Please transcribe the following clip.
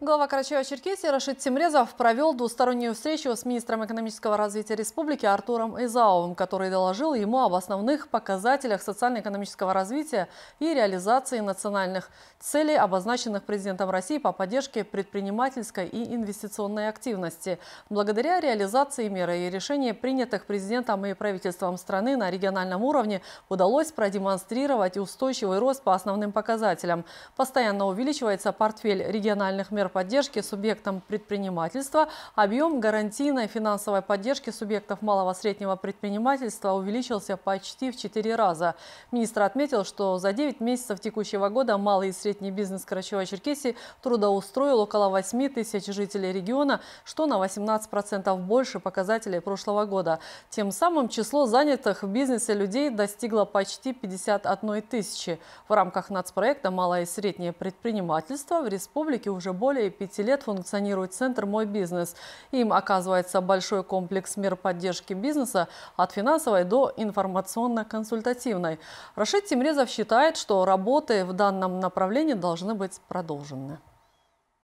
Глава Карачаева-Черкесии Рашид Тимрезов провел двустороннюю встречу с министром экономического развития республики Артуром Изаовым, который доложил ему об основных показателях социально-экономического развития и реализации национальных целей, обозначенных президентом России по поддержке предпринимательской и инвестиционной активности. Благодаря реализации меры и решений, принятых президентом и правительством страны на региональном уровне, удалось продемонстрировать устойчивый рост по основным показателям. Постоянно увеличивается портфель региональных мер поддержки субъектам предпринимательства, объем гарантийной финансовой поддержки субъектов малого-среднего предпринимательства увеличился почти в 4 раза. Министр отметил, что за 9 месяцев текущего года малый и средний бизнес Карачева-Черкесии трудоустроил около 8 тысяч жителей региона, что на 18% больше показателей прошлого года. Тем самым число занятых в бизнесе людей достигло почти 51 тысячи. В рамках нацпроекта «Малое и среднее предпринимательство» в республике уже более более пяти лет функционирует центр «Мой бизнес». Им оказывается большой комплекс мер поддержки бизнеса от финансовой до информационно-консультативной. Рашид Тимрезов считает, что работы в данном направлении должны быть продолжены.